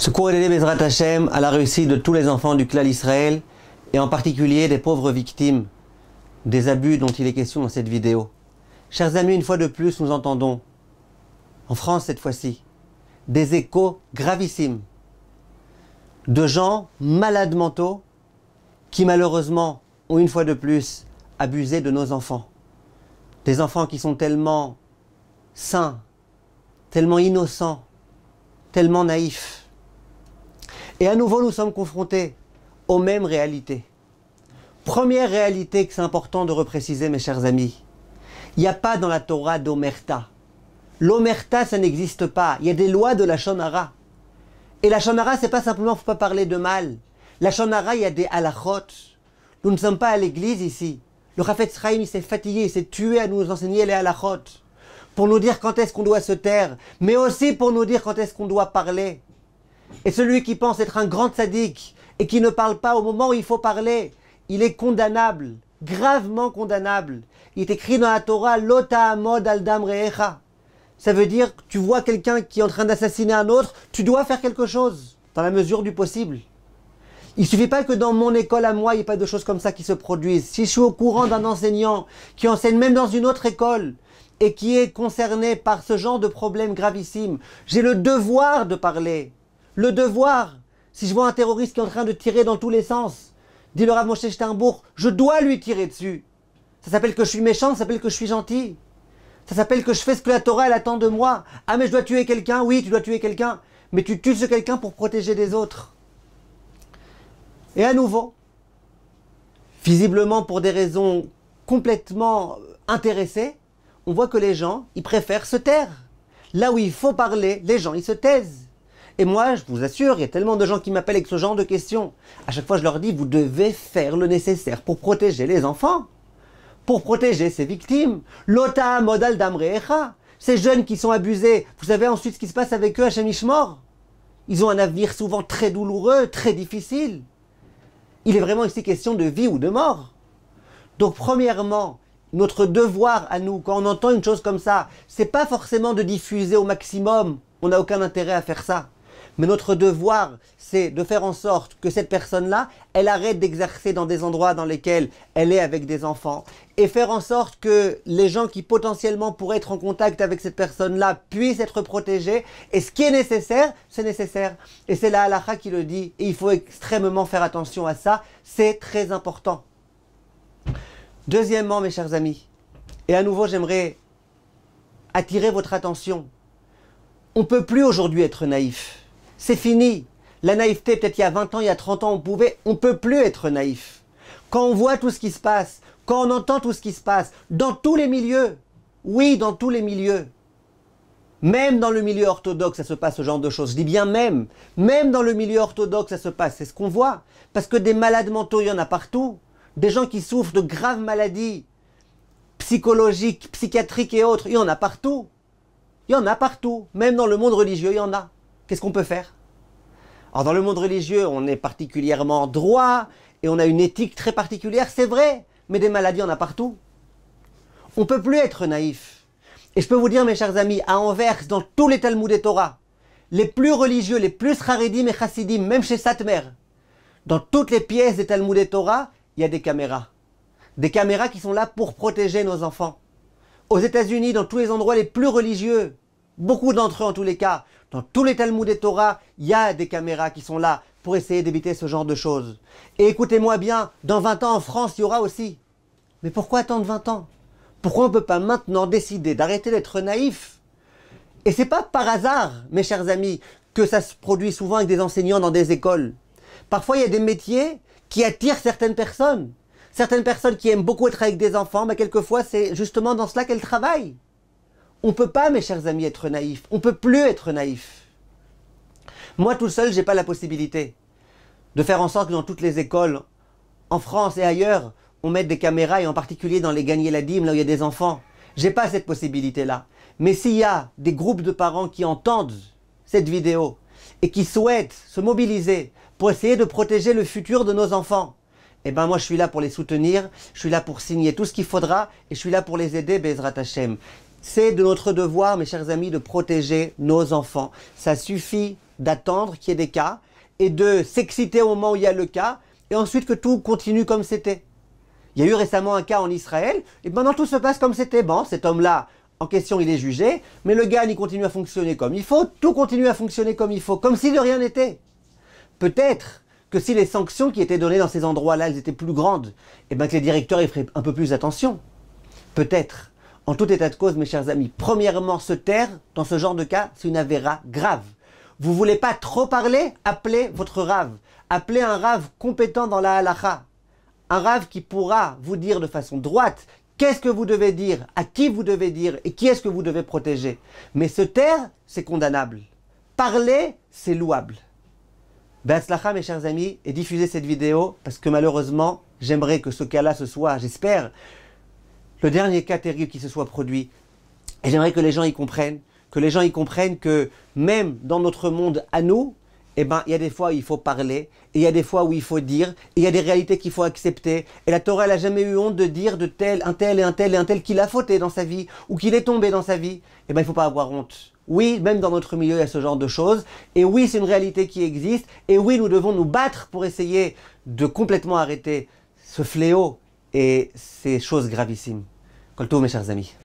Ce cours est dédié à la réussite de tous les enfants du clan Israël et en particulier des pauvres victimes des abus dont il est question dans cette vidéo. Chers amis, une fois de plus, nous entendons, en France cette fois-ci, des échos gravissimes de gens malades mentaux qui malheureusement ont une fois de plus abusé de nos enfants. Des enfants qui sont tellement sains, tellement innocents, tellement naïfs et à nouveau, nous sommes confrontés aux mêmes réalités. Première réalité que c'est important de repréciser, mes chers amis. Il n'y a pas dans la Torah d'omerta. L'omerta, ça n'existe pas. Il y a des lois de la Shonara. Et la Shonara, c'est pas simplement, faut pas parler de mal. La Shonara, il y a des halachot. Nous ne sommes pas à l'église ici. Le Rafet Sraim, il s'est fatigué, il s'est tué à nous enseigner les halachot. Pour nous dire quand est-ce qu'on doit se taire, mais aussi pour nous dire quand est-ce qu'on doit parler. Et celui qui pense être un grand sadique et qui ne parle pas au moment où il faut parler, il est condamnable, gravement condamnable. Il est écrit dans la Torah, Lota Amod Aldam Re'echa. Ça veut dire que tu vois quelqu'un qui est en train d'assassiner un autre, tu dois faire quelque chose, dans la mesure du possible. Il suffit pas que dans mon école à moi, il n'y ait pas de choses comme ça qui se produisent. Si je suis au courant d'un enseignant qui enseigne même dans une autre école et qui est concerné par ce genre de problème gravissime, j'ai le devoir de parler le devoir. Si je vois un terroriste qui est en train de tirer dans tous les sens, dit le Rav Moshe je dois lui tirer dessus. Ça s'appelle que je suis méchant, ça s'appelle que je suis gentil. Ça s'appelle que je fais ce que la Torah attend de moi. Ah mais je dois tuer quelqu'un, oui tu dois tuer quelqu'un, mais tu tues ce quelqu'un pour protéger des autres. Et à nouveau, visiblement pour des raisons complètement intéressées, on voit que les gens, ils préfèrent se taire. Là où il faut parler, les gens, ils se taisent. Et moi, je vous assure, il y a tellement de gens qui m'appellent avec ce genre de questions. À chaque fois, je leur dis, vous devez faire le nécessaire pour protéger les enfants, pour protéger ces victimes. Lota modal damrecha. Ces jeunes qui sont abusés, vous savez ensuite ce qui se passe avec eux à Chamichemort Ils ont un avenir souvent très douloureux, très difficile. Il est vraiment ici question de vie ou de mort. Donc, premièrement, notre devoir à nous, quand on entend une chose comme ça, c'est pas forcément de diffuser au maximum. On n'a aucun intérêt à faire ça. Mais notre devoir, c'est de faire en sorte que cette personne-là, elle arrête d'exercer dans des endroits dans lesquels elle est avec des enfants et faire en sorte que les gens qui potentiellement pourraient être en contact avec cette personne-là puissent être protégés. Et ce qui est nécessaire, c'est nécessaire. Et c'est la halakha qui le dit. Et il faut extrêmement faire attention à ça. C'est très important. Deuxièmement, mes chers amis, et à nouveau, j'aimerais attirer votre attention. On ne peut plus aujourd'hui être naïf. C'est fini. La naïveté, peut-être il y a 20 ans, il y a 30 ans, on pouvait, on peut plus être naïf. Quand on voit tout ce qui se passe, quand on entend tout ce qui se passe, dans tous les milieux, oui, dans tous les milieux, même dans le milieu orthodoxe, ça se passe ce genre de choses. Je dis bien même. Même dans le milieu orthodoxe, ça se passe. C'est ce qu'on voit. Parce que des malades mentaux, il y en a partout. Des gens qui souffrent de graves maladies psychologiques, psychiatriques et autres, il y en a partout. Il y en a partout. Même dans le monde religieux, il y en a qu'est-ce qu'on peut faire Alors dans le monde religieux, on est particulièrement droit et on a une éthique très particulière, c'est vrai, mais des maladies, on a partout. On ne peut plus être naïf. Et je peux vous dire, mes chers amis, à Anvers, dans tous les Talmud et Torah, les plus religieux, les plus haredim et chassidim, même chez Satmer, dans toutes les pièces des Talmud et Torah, il y a des caméras. Des caméras qui sont là pour protéger nos enfants. Aux États-Unis, dans tous les endroits les plus religieux, beaucoup d'entre eux en tous les cas, dans tous les Talmud et Torah, il y a des caméras qui sont là pour essayer d'éviter ce genre de choses. Et écoutez-moi bien, dans 20 ans en France, il y aura aussi. Mais pourquoi attendre 20 ans Pourquoi on ne peut pas maintenant décider d'arrêter d'être naïf Et c'est pas par hasard, mes chers amis, que ça se produit souvent avec des enseignants dans des écoles. Parfois, il y a des métiers qui attirent certaines personnes. Certaines personnes qui aiment beaucoup être avec des enfants, mais quelquefois, c'est justement dans cela qu'elles travaillent. On ne peut pas, mes chers amis, être naïf. On peut plus être naïf. Moi, tout seul, je n'ai pas la possibilité de faire en sorte que dans toutes les écoles, en France et ailleurs, on mette des caméras et en particulier dans les gagner la dîme, là où il y a des enfants. Je n'ai pas cette possibilité-là. Mais s'il y a des groupes de parents qui entendent cette vidéo et qui souhaitent se mobiliser pour essayer de protéger le futur de nos enfants, eh bien, moi je suis là pour les soutenir, je suis là pour signer tout ce qu'il faudra et je suis là pour les aider, Bezrat Hachem. C'est de notre devoir, mes chers amis, de protéger nos enfants. Ça suffit d'attendre qu'il y ait des cas et de s'exciter au moment où il y a le cas et ensuite que tout continue comme c'était. Il y a eu récemment un cas en Israël et maintenant tout se passe comme c'était. Bon, cet homme-là, en question, il est jugé, mais le gars, il continue à fonctionner comme il faut, tout continue à fonctionner comme il faut, comme si de rien n'était. Peut-être que si les sanctions qui étaient données dans ces endroits-là, elles étaient plus grandes, et eh bien que les directeurs y feraient un peu plus attention. Peut-être. En tout état de cause, mes chers amis, premièrement, se taire, dans ce genre de cas, c'est une avéra grave. Vous voulez pas trop parler Appelez votre rave. Appelez un rave compétent dans la halakha. Un rave qui pourra vous dire de façon droite qu'est-ce que vous devez dire, à qui vous devez dire et qui est-ce que vous devez protéger. Mais se taire, c'est condamnable. Parler, c'est louable. Batslacha, mes chers amis, et diffusez cette vidéo parce que malheureusement, j'aimerais que ce cas-là ce soit, j'espère, le dernier cas terrible qui se soit produit. Et j'aimerais que les gens y comprennent, que les gens y comprennent que même dans notre monde à nous, eh ben, il y a des fois où il faut parler, et il y a des fois où il faut dire, et il y a des réalités qu'il faut accepter. Et la Torah, elle n'a jamais eu honte de dire de tel, un tel et un tel et un tel qu'il a fauté dans sa vie, ou qu'il est tombé dans sa vie. Eh ben, il ne faut pas avoir honte. Oui, même dans notre milieu, il y a ce genre de choses. Et oui, c'est une réalité qui existe. Et oui, nous devons nous battre pour essayer de complètement arrêter ce fléau et c'est chose gravissime. Colto, mes chers amis.